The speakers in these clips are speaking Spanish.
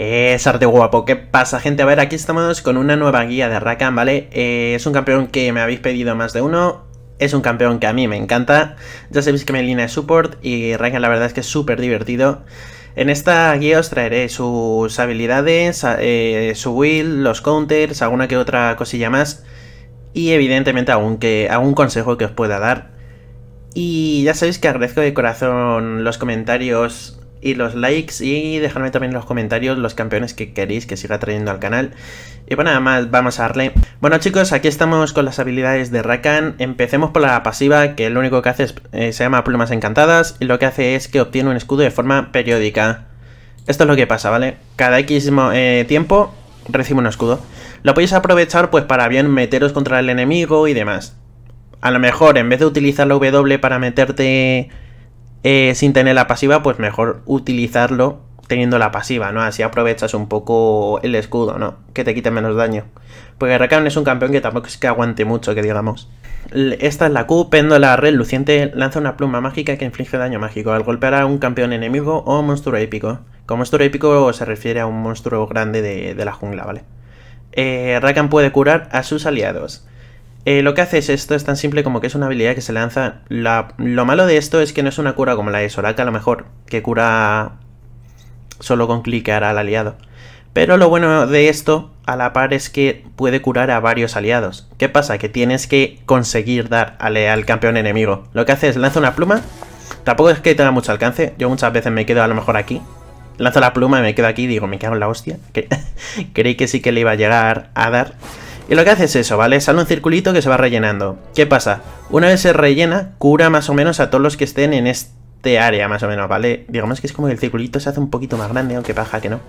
Es arte guapo, ¿qué pasa gente? A ver, aquí estamos con una nueva guía de Rakan, ¿vale? Eh, es un campeón que me habéis pedido más de uno, es un campeón que a mí me encanta, ya sabéis que me línea de support y Rakan la verdad es que es súper divertido. En esta guía os traeré sus habilidades, eh, su will, los counters, alguna que otra cosilla más y evidentemente algún, algún consejo que os pueda dar. Y ya sabéis que agradezco de corazón los comentarios y los likes y dejadme también en los comentarios los campeones que queréis que siga trayendo al canal. Y bueno, pues nada más, vamos a darle. Bueno chicos, aquí estamos con las habilidades de Rakan. Empecemos por la pasiva, que lo único que hace es, eh, se llama Plumas Encantadas y lo que hace es que obtiene un escudo de forma periódica. Esto es lo que pasa, ¿vale? Cada X eh, tiempo recibe un escudo. Lo podéis aprovechar pues para bien meteros contra el enemigo y demás. A lo mejor en vez de utilizar la W para meterte eh, sin tener la pasiva, pues mejor utilizarlo teniendo la pasiva, ¿no? Así aprovechas un poco el escudo, ¿no? Que te quite menos daño. Porque Rakan es un campeón que tampoco es que aguante mucho, que digamos. Esta es la Q, péndola reluciente, lanza una pluma mágica que inflige daño mágico al golpear a un campeón enemigo o monstruo épico. Con monstruo épico se refiere a un monstruo grande de, la jungla, ¿vale? Eh, Rakan puede curar a sus aliados. Eh, lo que hace es esto, es tan simple como que es una habilidad que se lanza. lo malo de esto es que no es una cura como la de Soraka, a lo mejor, que cura solo con clicar al aliado. Pero lo bueno de esto, a la par, es que puede curar a varios aliados. ¿Qué pasa? Que tienes que conseguir dar al, al campeón enemigo. Lo que hace es lanza una pluma. Tampoco es que tenga mucho alcance. Yo muchas veces me quedo a lo mejor aquí. Lanzo la pluma y me quedo aquí y digo, me cago en la hostia. Creí que sí que le iba a llegar a dar. Y lo que hace es eso, ¿vale? Sale un circulito que se va rellenando. ¿Qué pasa? Una vez se rellena, cura más o menos a todos los que estén en este área, más o menos, ¿vale? Digamos que es como que el circulito se hace un poquito más grande, aunque paja que no.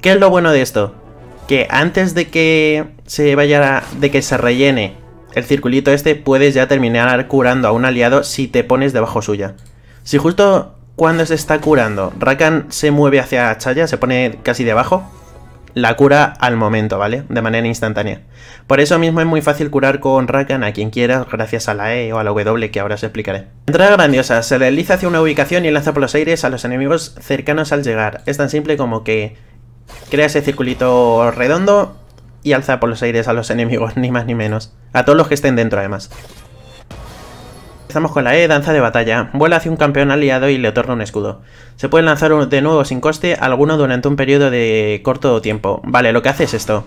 ¿Qué es lo bueno de esto? Que antes de que se vaya, a, de que se rellene el circulito este, puedes ya terminar curando a un aliado si te pones debajo suya. Si justo cuando se está curando, Rakan se mueve hacia Chaya, se pone casi debajo, la cura al momento, ¿vale? De manera instantánea. Por eso mismo es muy fácil curar con Rakan a quien quiera, gracias a la E o a la W que ahora os explicaré. Entrada grandiosa. Se desliza hacia una ubicación y lanza por los aires a los enemigos cercanos al llegar. Es tan simple como que crea ese circulito redondo y alza por los aires a los enemigos, ni más ni menos. A todos los que estén dentro además. Estamos con la E, danza de batalla. Vuela hacia un campeón aliado y le otorga un escudo. Se puede lanzar de nuevo sin coste alguno durante un periodo de corto tiempo. Vale, lo que hace es esto.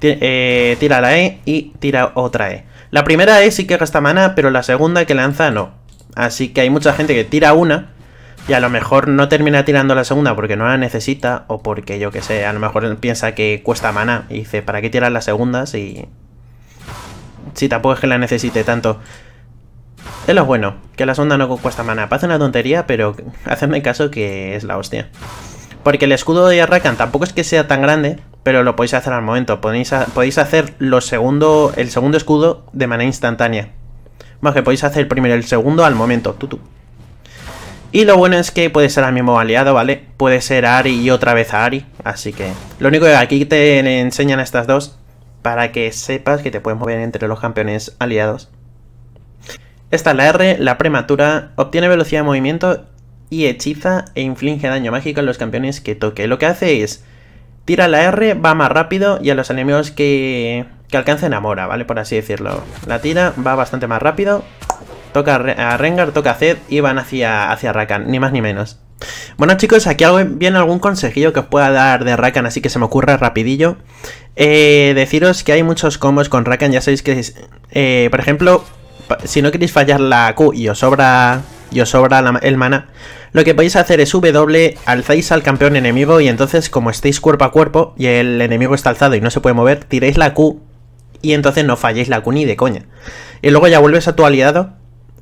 Eh, tira, la E y tira otra E. La primera E sí que gasta mana, pero la segunda que lanza no. Así que hay mucha gente que tira una y a lo mejor no termina tirando la segunda porque no la necesita o porque yo que sé, a lo mejor piensa que cuesta mana y dice, ¿para qué tirar las segundas? si Si tampoco es que la necesite tanto. Es lo bueno, que la sonda no cuesta mana. Parece una tontería, pero hacedme caso que es la hostia. Porque el escudo de Arrakan tampoco es que sea tan grande, pero lo podéis hacer al momento. Podéis, hacer los segundo, el segundo escudo de manera instantánea. Más que podéis hacer primero el segundo al momento. tú. Y lo bueno es que puede ser al mismo aliado, ¿vale? Puede ser a Ari y otra vez a Ari. Así que lo único que aquí te enseñan a estas dos para que sepas que te puedes mover entre los campeones aliados. Esta la R, la prematura, obtiene velocidad de movimiento y hechiza e inflige daño mágico a los campeones que toque. Lo que hace es, tira la R, va más rápido y a los enemigos que, que a mora, ¿vale? Por así decirlo. La tira, va bastante más rápido, toca a Rengar, toca a Zed y van hacia, hacia Rakan, ni más ni menos. Bueno chicos, aquí viene algún consejillo que os pueda dar de Rakan, así que se me ocurra rapidillo. Eh, deciros que hay muchos combos con Rakan, ya sabéis que, es, eh, por ejemplo, si no queréis fallar la Q y os sobra, y sobra el mana, lo que podéis hacer es W, alzáis al campeón enemigo y entonces como estéis cuerpo a cuerpo y el enemigo está alzado y no se puede mover, tiréis la Q y entonces no falléis la Q ni de coña. Y luego ya vuelves a tu aliado,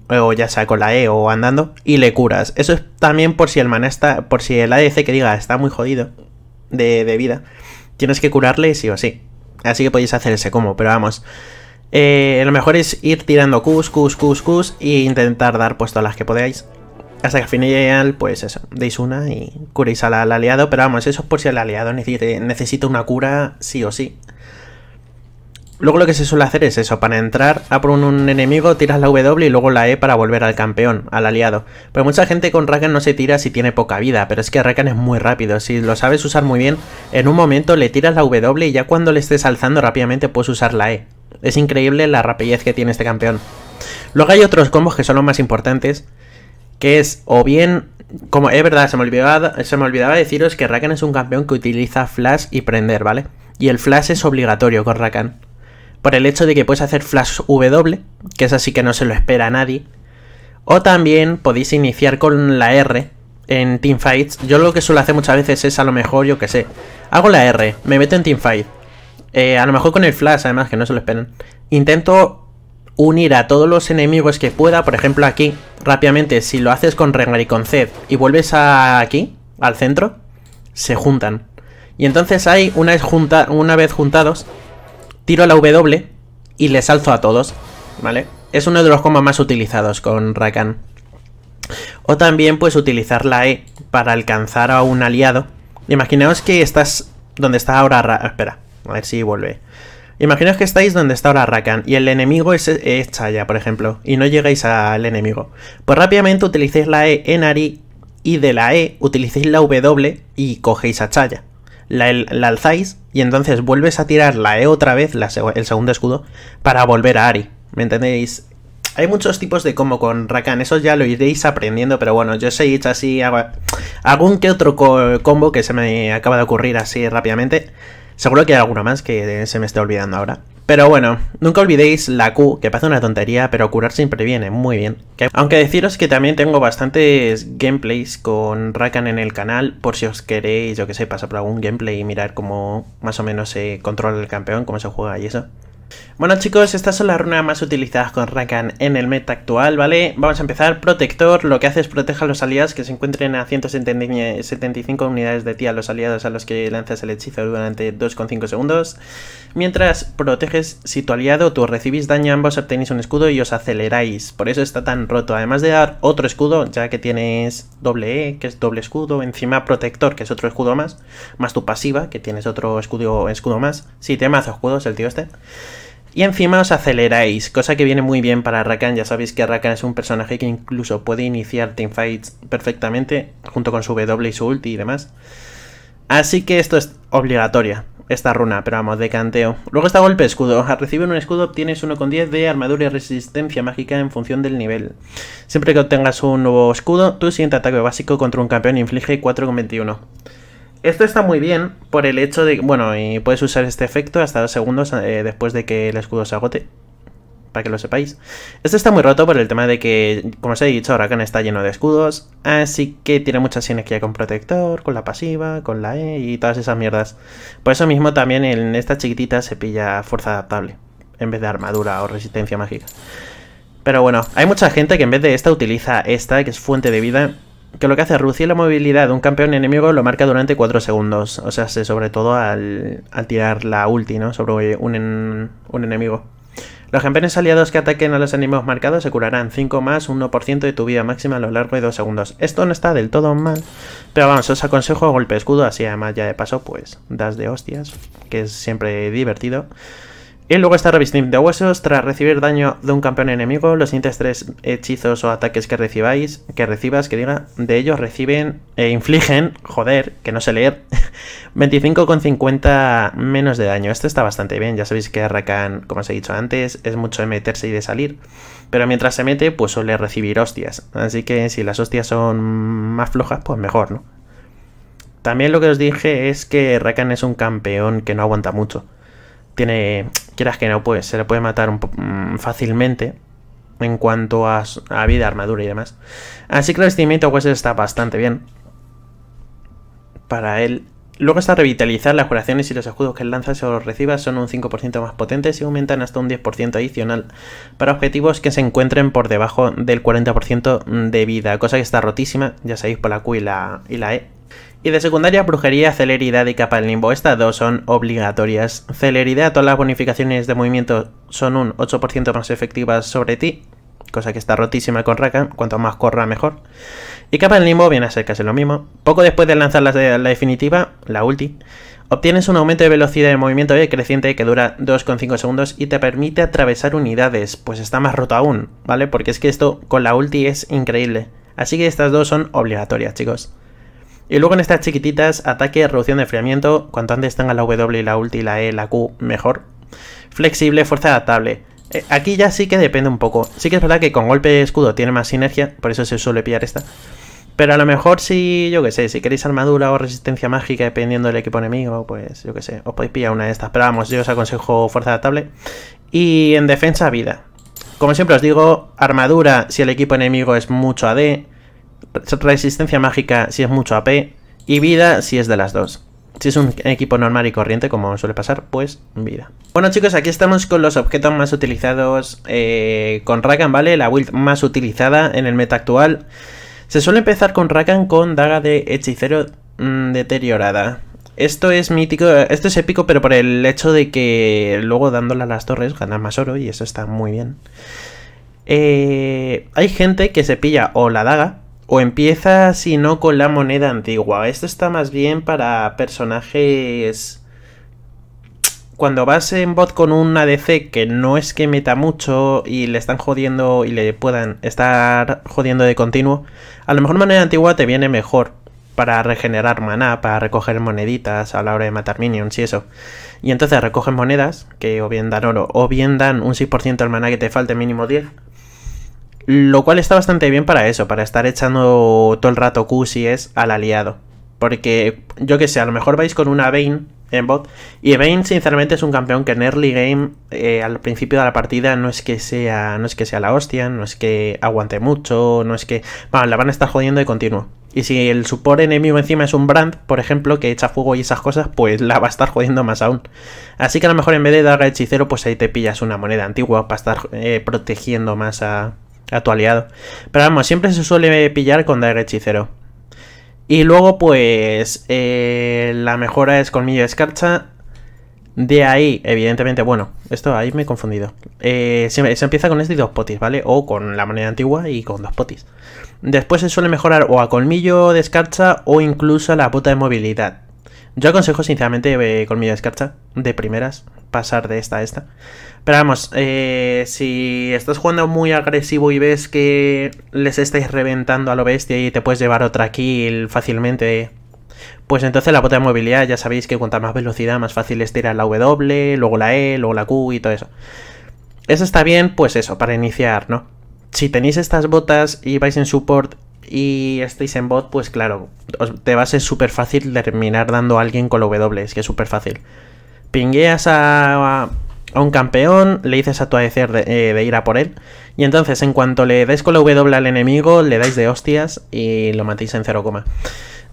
o ya sea con la E o andando, y le curas. Eso es también por si el mana está, por si el ADC que diga está muy jodido de, de vida, tienes que curarle sí o sí. Así que podéis hacer ese combo, pero vamos... Eh, lo mejor es ir tirando Qs, Qs, Qs, Qs e intentar dar puesto a las que podáis. Hasta que al final, pues eso, deis una y curéis al, aliado. Pero vamos, eso es por si el aliado necesita una cura sí o sí. Luego lo que se suele hacer es eso, para entrar a por un, enemigo tiras la W y luego la E para volver al campeón, al aliado. Pero pues mucha gente con Rakan no se tira si tiene poca vida, pero es que Rakan es muy rápido, si lo sabes usar muy bien, en un momento le tiras la W y ya cuando le estés alzando rápidamente puedes usar la E. Es increíble la rapidez que tiene este campeón. Luego hay otros combos que son los más importantes, que es o bien... Como es verdad, se me, olvidaba, se me olvidaba deciros que Rakan es un campeón que utiliza flash y prender, ¿vale? Y el flash es obligatorio con Rakan. Por el hecho de que puedes hacer flash W, que es así que no se lo espera a nadie. O también podéis iniciar con la R, en teamfights, yo lo que suelo hacer muchas veces es a lo mejor, yo que sé, hago la R, me meto en teamfight, eh, a lo mejor con el flash además, que no se lo esperan, intento unir a todos los enemigos que pueda, por ejemplo aquí, rápidamente, si lo haces con Rengar y con Zed y vuelves aquí, al centro, se juntan. Y entonces hay, una vez, una vez juntados, tiro la W y les alzo a todos, ¿vale? Es uno de los combos más utilizados con Rakan. O también pues utilizar la E para alcanzar a un aliado. Imaginaos que estás donde está ahora... espera. A ver si vuelve. Imaginaos que estáis donde está ahora Rakan y el enemigo es, Chaya, por ejemplo, y no llegáis al enemigo. Pues rápidamente utilicéis la E en Ari y de la E utilicéis la W y cogéis a Chaya. La, alzáis y entonces vuelves a tirar la E otra vez, el segundo escudo, para volver a Ari. ¿Me entendéis? Hay muchos tipos de combo con Rakan, eso ya lo iréis aprendiendo, pero bueno, yo sé hecho así, algún que otro combo que se me acaba de ocurrir así rápidamente. Seguro que hay alguna más que se me esté olvidando ahora. Pero bueno, nunca olvidéis la Q, que pasa una tontería, pero curar siempre viene muy bien. Aunque deciros que también tengo bastantes gameplays con Rakan en el canal, por si os queréis, yo que sé, pasar por algún gameplay y mirar cómo más o menos se controla el campeón, cómo se juega y eso. Bueno chicos, estas son las runas más utilizadas con Rakan en el meta actual, ¿vale? Vamos a empezar, Protector, lo que hace es proteger a los aliados que se encuentren a 175 unidades de ti a los aliados a los que lanzas el hechizo durante 2,5 segundos. Mientras proteges, si tu aliado tú recibís daño, ambos obtenéis un escudo y os aceleráis, por eso está tan roto, además de dar otro escudo, ya que tienes doble E, que es doble escudo, encima Protector, que es otro escudo más, más tu pasiva, que tienes otro escudo, escudo más, sí, te más escudos el tío este. Y encima os aceleráis, cosa que viene muy bien para Rakan. Ya sabéis que Rakan es un personaje que incluso puede iniciar teamfights perfectamente, junto con su W y su ulti y demás. Así que esto es obligatoria, esta runa, pero vamos, de canteo. Luego está golpe escudo. Al recibir un escudo obtienes 1,10 de armadura y resistencia mágica en función del nivel. Siempre que obtengas un nuevo escudo, tu siguiente ataque básico contra un campeón inflige 4,21. Esto está muy bien por el hecho de... Bueno, y puedes usar este efecto hasta dos segundos eh, después de que el escudo se agote. Para que lo sepáis. Esto está muy roto por el tema de que, como os he dicho, no está lleno de escudos. Así que tiene mucha sinergia con Protector, con la pasiva, con la E y todas esas mierdas. Por eso mismo también en esta chiquitita se pilla fuerza adaptable. En vez de armadura o resistencia mágica. Pero bueno, hay mucha gente que en vez de esta utiliza esta, que es fuente de vida, que lo que hace reducir la movilidad de un campeón enemigo lo marca durante 4 segundos. O sea, sobre todo al, al tirar la ulti, Sobre un, un enemigo. Los campeones aliados que ataquen a los enemigos marcados se curarán 5 más 1% de tu vida máxima a lo largo de 2 segundos. Esto no está del todo mal, pero vamos, os aconsejo golpe escudo, así además ya de paso pues das de hostias, que es siempre divertido. Y luego está Revisiting de Huesos. Tras recibir daño de un campeón enemigo, los siguientes tres hechizos o ataques que recibáis, que recibas, que diga, de ellos reciben e infligen, joder, que no sé leer, 25,50 menos de daño. Esto está bastante bien, ya sabéis que Rakan, como os he dicho antes, es mucho de meterse y de salir. Pero mientras se mete, pues suele recibir hostias. Así que si las hostias son más flojas, pues mejor, ¿no? También lo que os dije es que Rakan es un campeón que no aguanta mucho tiene, quieras que no, pues se le puede matar mm, fácilmente en cuanto a, vida, armadura y demás. Así que el vestimenta pues está bastante bien para él. Luego está revitalizar las curaciones y los escudos que lanza o reciba son un 5% más potentes y aumentan hasta un 10% adicional para objetivos que se encuentren por debajo del 40% de vida, cosa que está rotísima, ya sabéis por la Q y la, y la E. Y de secundaria, brujería, celeridad y capa del limbo. Estas dos son obligatorias. Celeridad, todas las bonificaciones de movimiento son un 8% más efectivas sobre ti. Cosa que está rotísima con Rakan. Cuanto más corra, mejor. Y capa del limbo viene a ser casi lo mismo. Poco después de lanzar la, la definitiva, la ulti, Obtienes un aumento de velocidad de movimiento decreciente que dura 2,5 segundos y te permite atravesar unidades, pues está más roto aún, ¿vale? Porque es que esto con la ulti es increíble. Así que estas dos son obligatorias, chicos. Y luego en estas chiquititas, ataque, reducción de enfriamiento, cuanto antes tenga la W, la ulti, la E, la Q, mejor. Flexible, fuerza adaptable. Eh, aquí ya sí que depende un poco. Sí que es verdad que con golpe de escudo tiene más sinergia, por eso se suele pillar esta. Pero a lo mejor si, yo que sé, si queréis armadura o resistencia mágica dependiendo del equipo enemigo, pues yo que sé, os podéis pillar una de estas. Pero vamos, yo os aconsejo fuerza adaptable. Y en defensa, vida. Como siempre os digo, armadura si el equipo enemigo es mucho AD, Resistencia mágica si es mucho AP. Y vida si es de las dos. Si es un equipo normal y corriente, como suele pasar, pues vida. Bueno chicos, aquí estamos con los objetos más utilizados eh, con Rakan, ¿vale? La build más utilizada en el meta actual. Se suele empezar con Rakan con daga de hechicero mm, deteriorada. Esto es mítico, esto es épico, pero por el hecho de que luego dándole a las torres Gana más oro y eso está muy bien. Eh, hay gente que se pilla o la daga, o empieza, si no, con la moneda antigua. Esto está más bien para personajes... Cuando vas en bot con un ADC que no es que meta mucho y le están jodiendo y le puedan estar jodiendo de continuo, a lo mejor moneda antigua te viene mejor para regenerar maná, para recoger moneditas a la hora de matar minions y eso. Y entonces recogen monedas, que o bien dan oro, o bien dan un 6% al maná que te falte mínimo 10, lo cual está bastante bien para eso, para estar echando todo el rato Q si es al aliado. Porque, yo que sé, a lo mejor vais con una Vayne en bot. Y Vayne, sinceramente, es un campeón que en early game, eh, al principio de la partida, no es que sea. No es que sea la hostia, no es que aguante mucho, no es que. Bueno, la van a estar jodiendo de continuo. Y si el support enemigo encima es un brand, por ejemplo, que echa fuego y esas cosas, pues la va a estar jodiendo más aún. Así que a lo mejor en vez de dar a hechicero, pues ahí te pillas una moneda antigua para estar eh, protegiendo más a, a tu aliado. Pero vamos, siempre se suele pillar con dar Hechicero. Y luego, pues, eh, la mejora es Colmillo de Escarcha. De ahí, evidentemente, bueno, esto ahí me he confundido. Eh, se, empieza con este y dos potis, ¿vale? O con la moneda antigua y con dos potis. Después se suele mejorar o a colmillo de escarcha o incluso a la bota de movilidad. Yo aconsejo sinceramente eh, colmillo de escarcha, de primeras, pasar de esta a esta. Pero vamos, eh, si estás jugando muy agresivo y ves que les estáis reventando a lo bestia y te puedes llevar otra kill fácilmente, pues entonces la bota de movilidad, ya sabéis que cuanta más velocidad, más fácil es tirar la W, luego la E, luego la Q y todo eso. Eso está bien, pues eso, para iniciar, ¿no? Si tenéis estas botas y vais en support y estáis en bot, pues claro, te va a ser súper fácil terminar dando a alguien con la W, es que es súper fácil. Pingueas a a un campeón, le dices a tu ADC eh, de, ir a por él, y entonces en cuanto le dais con la W al enemigo, le dais de hostias y lo matéis en 0,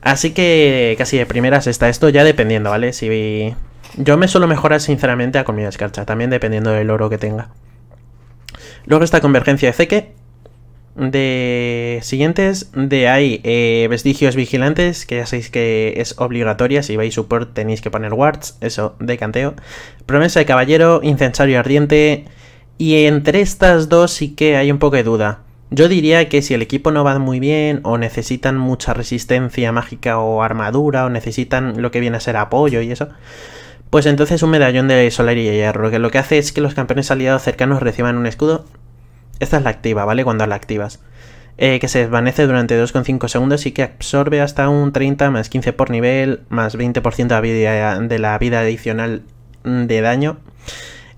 así que casi de primeras está esto, ya dependiendo, ¿vale? Si Yo me suelo mejorar sinceramente a comida escarcha, también dependiendo del oro que tenga. Luego está Convergencia de Zeke, de siguientes de ahí eh, vestigios vigilantes que ya sabéis que es obligatoria si vais support tenéis que poner wards eso de canteo promesa de caballero incensario ardiente y entre estas dos sí que hay un poco de duda yo diría que si el equipo no va muy bien o necesitan mucha resistencia mágica o armadura o necesitan lo que viene a ser apoyo y eso pues entonces un medallón de solar y hierro que lo que hace es que los campeones aliados cercanos reciban un escudo esta es la activa, ¿vale? Cuando la activas. Eh, que se desvanece durante 2,5 segundos y que absorbe hasta un 30 más 15 por nivel más 20% de la, vida, de la vida adicional mm, de daño.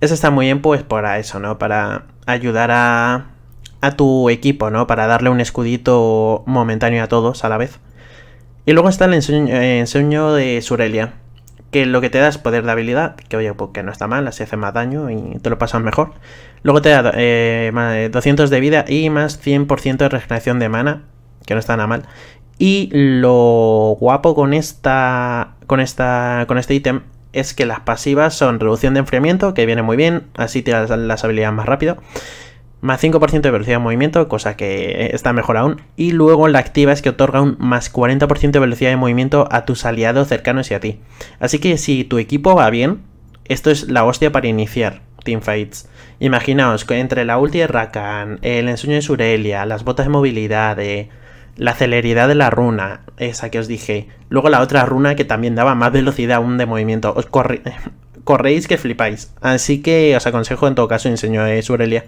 Eso está muy bien pues para eso, ¿no? Para ayudar a, tu equipo, ¿no? Para darle un escudito momentáneo a todos a la vez. Y luego está el eh, ensueño, de Surelia, que lo que te da es poder de habilidad, que oye, pues que no está mal, así hace más daño y te lo pasas mejor. Luego te da 200 eh, de vida y más 100% de regeneración de mana, que no está nada mal. Y lo guapo con esta con esta con este ítem es que las pasivas son reducción de enfriamiento, que viene muy bien, así tiras las habilidades más rápido. Más 5% de velocidad de movimiento, cosa que está mejor aún. Y luego la activa es que otorga un más 40% de velocidad de movimiento a tus aliados cercanos y a ti. Así que si tu equipo va bien, esto es la hostia para iniciar teamfights. Imaginaos que entre la ulti de Rakan, el ensueño de Surelia, las botas de movilidad, eh, la celeridad de la runa, esa que os dije, luego la otra runa que también daba más velocidad aún de movimiento, os corréis que flipáis. Así que os aconsejo en todo caso enseño de eh, Surelia.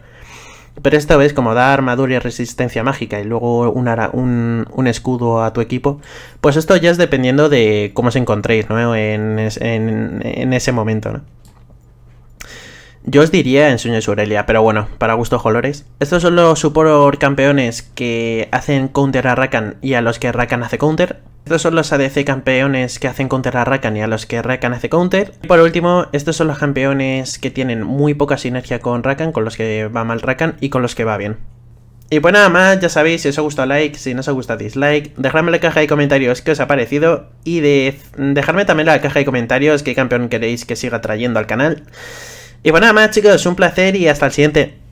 Pero esta vez, como da armadura y resistencia mágica y luego un, un, escudo a tu equipo, pues esto ya es dependiendo de cómo os encontréis ¿no? en, en ese momento. ¿no? Yo os diría en Sueños Aurelia, pero bueno, para gustos colores. Estos son los support campeones que hacen counter a Rakan y a los que Rakan hace counter. Estos son los ADC campeones que hacen counter a Rakan y a los que Rakan hace counter. Y por último, estos son los campeones que tienen muy poca sinergia con Rakan, con los que va mal Rakan y con los que va bien. Y pues nada más, ya sabéis, si os ha gustado like, si no os ha gustado dislike, dejadme la caja de comentarios qué os ha parecido y de... dejadme también la caja de comentarios qué campeón queréis que siga trayendo al canal. Y bueno, pues nada más chicos, un placer y hasta el siguiente.